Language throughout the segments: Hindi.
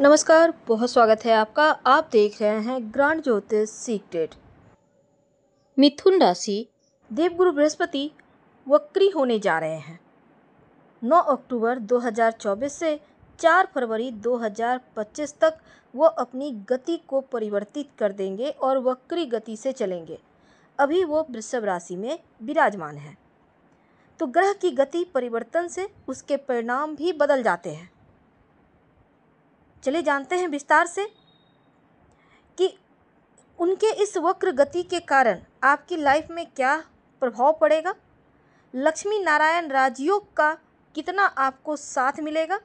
नमस्कार बहुत स्वागत है आपका आप देख रहे हैं ग्रांड ज्योतिष सीक्रेट मिथुन राशि देवगुरु बृहस्पति वक्री होने जा रहे हैं 9 अक्टूबर 2024 से 4 फरवरी 2025 तक वो अपनी गति को परिवर्तित कर देंगे और वक्री गति से चलेंगे अभी वो वृषभ राशि में विराजमान है तो ग्रह की गति परिवर्तन से उसके परिणाम भी बदल जाते हैं चलिए जानते हैं विस्तार से कि उनके इस वक्र गति के कारण आपकी लाइफ में क्या प्रभाव पड़ेगा लक्ष्मी नारायण राजयोग का कितना आपको साथ मिलेगा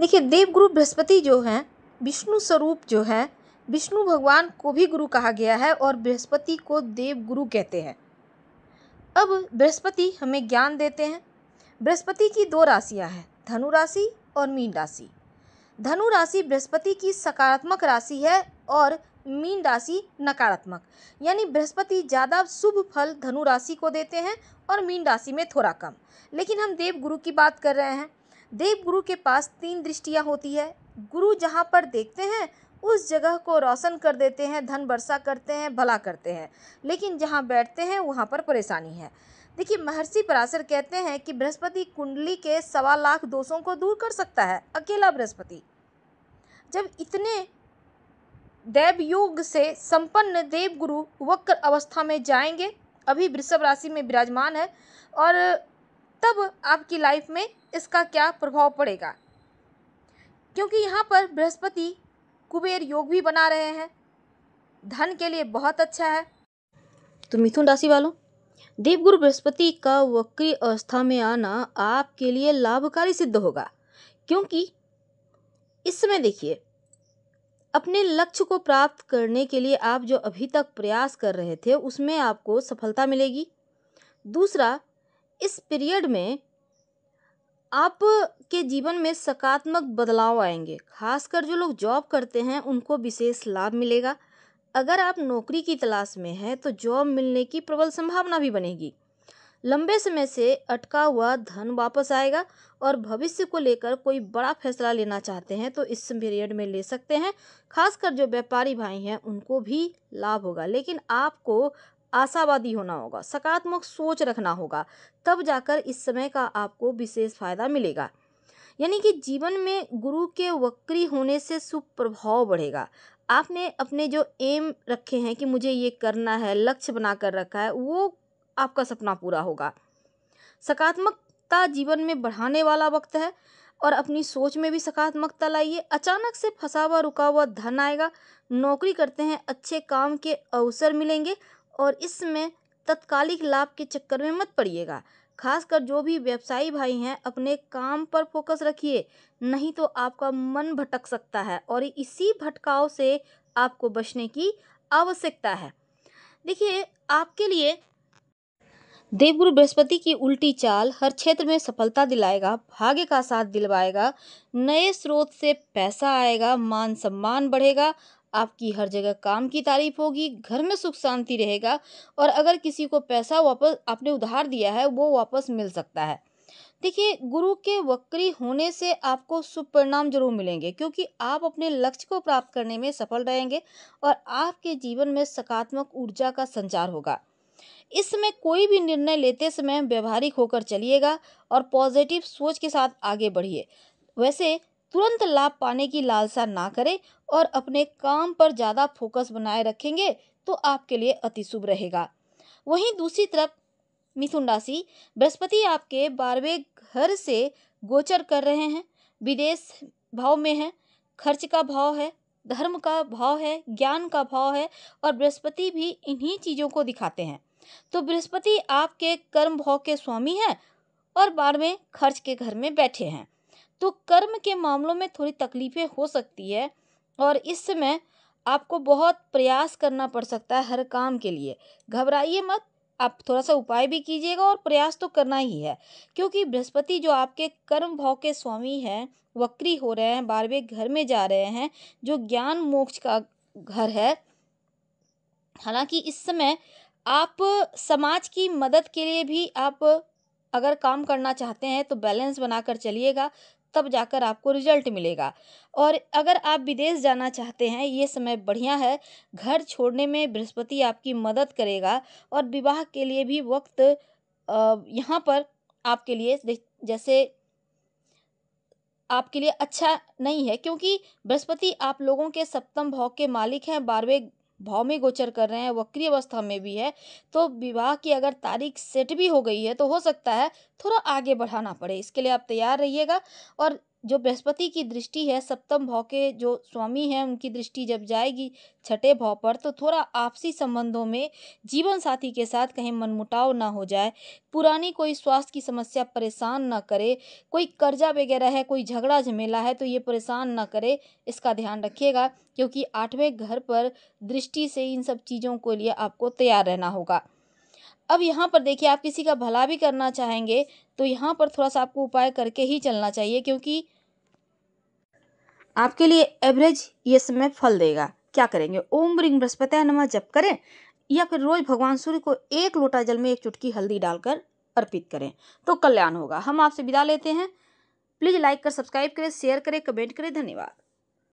देखिए देवगुरु बृहस्पति जो हैं विष्णु स्वरूप जो है विष्णु भगवान को भी गुरु कहा गया है और बृहस्पति को देव गुरु कहते हैं अब बृहस्पति हमें ज्ञान देते हैं बृहस्पति की दो राशियां हैं धनु राशि और मीन राशि धनु राशि बृहस्पति की सकारात्मक राशि है और मीन राशि नकारात्मक यानी बृहस्पति ज़्यादा शुभ फल धनु राशि को देते हैं और मीन राशि में थोड़ा कम लेकिन हम देव गुरु की बात कर रहे हैं देव गुरु के पास तीन दृष्टियाँ होती है गुरु जहाँ पर देखते हैं उस जगह को रोशन कर देते हैं धन वर्षा करते हैं भला करते हैं लेकिन जहाँ बैठते हैं वहाँ पर परेशानी है देखिए महर्षि पराशर कहते हैं कि बृहस्पति कुंडली के सवा लाख दोषों को दूर कर सकता है अकेला बृहस्पति जब इतने देव योग से संपन्न देवगुरु वक्र अवस्था में जाएंगे अभी वृषभ राशि में विराजमान है और तब आपकी लाइफ में इसका क्या प्रभाव पड़ेगा क्योंकि यहाँ पर बृहस्पति कुबेर योग भी बना रहे हैं धन के लिए बहुत अच्छा है तो मिथुन राशि वालों देवगुरु बृहस्पति का वक्री अवस्था में आना आपके लिए लाभकारी सिद्ध होगा क्योंकि इस समय देखिए अपने लक्ष्य को प्राप्त करने के लिए आप जो अभी तक प्रयास कर रहे थे उसमें आपको सफलता मिलेगी दूसरा इस पीरियड में आप के जीवन में सकारात्मक बदलाव आएंगे खासकर जो लोग जॉब करते हैं उनको विशेष लाभ मिलेगा अगर आप नौकरी की तलाश में हैं तो जॉब मिलने की प्रबल संभावना भी बनेगी लंबे समय से अटका हुआ धन वापस आएगा और भविष्य को लेकर कोई बड़ा फैसला लेना चाहते हैं तो इस पीरियड में ले सकते हैं खासकर जो व्यापारी भाई हैं उनको भी लाभ होगा लेकिन आपको आशावादी होना होगा सकारात्मक सोच रखना होगा तब जाकर इस समय का आपको विशेष फायदा मिलेगा यानी कि जीवन में गुरु के वक्री होने से सुप्रभाव बढ़ेगा आपने अपने जो एम रखे हैं कि मुझे ये करना है लक्ष्य बना कर रखा है वो आपका सपना पूरा होगा सकारात्मकता जीवन में बढ़ाने वाला वक्त है और अपनी सोच में भी सकारात्मकता लाइए अचानक से फंसा हुआ रुका हुआ धन आएगा नौकरी करते हैं अच्छे काम के अवसर मिलेंगे और इसमें तत्कालिक लाभ के चक्कर में मत पड़िएगा खासकर जो भी व्यवसायी भाई हैं अपने काम पर फोकस रखिए नहीं तो आपका मन भटक सकता है और इसी भटकाव से आपको बचने की आवश्यकता है देखिए आपके लिए देवगुरु बृहस्पति की उल्टी चाल हर क्षेत्र में सफलता दिलाएगा भाग्य का साथ दिलवाएगा नए स्रोत से पैसा आएगा मान सम्मान बढ़ेगा आपकी हर जगह काम की तारीफ होगी घर में सुख शांति रहेगा और अगर किसी को पैसा वापस आपने उधार दिया है वो वापस मिल सकता है देखिए गुरु के वक्री होने से आपको शुभ परिणाम जरूर मिलेंगे क्योंकि आप अपने लक्ष्य को प्राप्त करने में सफल रहेंगे और आपके जीवन में सकारात्मक ऊर्जा का संचार होगा इस समय कोई भी निर्णय लेते समय व्यवहारिक होकर चलिएगा और पॉजिटिव सोच के साथ आगे बढ़िए वैसे तुरंत लाभ पाने की लालसा ना करें और अपने काम पर ज़्यादा फोकस बनाए रखेंगे तो आपके लिए अति शुभ रहेगा वहीं दूसरी तरफ मिथुन राशि बृहस्पति आपके बारहवें घर से गोचर कर रहे हैं विदेश भाव में है खर्च का भाव है धर्म का भाव है ज्ञान का भाव है और बृहस्पति भी इन्हीं चीज़ों को दिखाते हैं तो बृहस्पति आपके कर्म भोग के स्वामी हैं और बारहवें खर्च के घर में बैठे हैं तो कर्म के मामलों में थोड़ी तकलीफ़ें हो सकती है और इस समय आपको बहुत प्रयास करना पड़ सकता है हर काम के लिए घबराइए मत आप थोड़ा सा उपाय भी कीजिएगा और प्रयास तो करना ही है क्योंकि बृहस्पति जो आपके कर्म भाव के स्वामी हैं वक्री हो रहे हैं बारहवें घर में जा रहे हैं जो ज्ञान मोक्ष का घर है हालांकि इस समय आप समाज की मदद के लिए भी आप अगर काम करना चाहते हैं तो बैलेंस बनाकर चलिएगा तब जाकर आपको रिजल्ट मिलेगा और अगर आप विदेश जाना चाहते हैं ये समय बढ़िया है घर छोड़ने में बृहस्पति आपकी मदद करेगा और विवाह के लिए भी वक्त यहाँ पर आपके लिए जैसे आपके लिए अच्छा नहीं है क्योंकि बृहस्पति आप लोगों के सप्तम भाव के मालिक हैं बारहवें भाव में गोचर कर रहे हैं वक्री अवस्था में भी है तो विवाह की अगर तारीख सेट भी हो गई है तो हो सकता है थोड़ा आगे बढ़ाना पड़े इसके लिए आप तैयार रहिएगा और जो बृहस्पति की दृष्टि है सप्तम भाव के जो स्वामी हैं उनकी दृष्टि जब जाएगी छठे भाव पर तो थोड़ा आपसी संबंधों में जीवन साथी के साथ कहीं मनमुटाव ना हो जाए पुरानी कोई स्वास्थ्य की समस्या परेशान ना करे कोई कर्जा वगैरह है कोई झगड़ा झमेला है तो ये परेशान ना करे इसका ध्यान रखिएगा क्योंकि आठवें घर पर दृष्टि से इन सब चीज़ों के लिए आपको तैयार रहना होगा अब यहाँ पर देखिए आप किसी का भला भी करना चाहेंगे तो यहाँ पर थोड़ा सा आपको उपाय करके ही चलना चाहिए क्योंकि आपके लिए एवरेज ये समय फल देगा क्या करेंगे ओम रिंग बृहस्पति नमा जप करें या फिर रोज भगवान सूर्य को एक लोटा जल में एक चुटकी हल्दी डालकर अर्पित करें तो कल्याण होगा हम आपसे विदा लेते हैं प्लीज़ लाइक कर सब्सक्राइब करें शेयर करें कमेंट करें धन्यवाद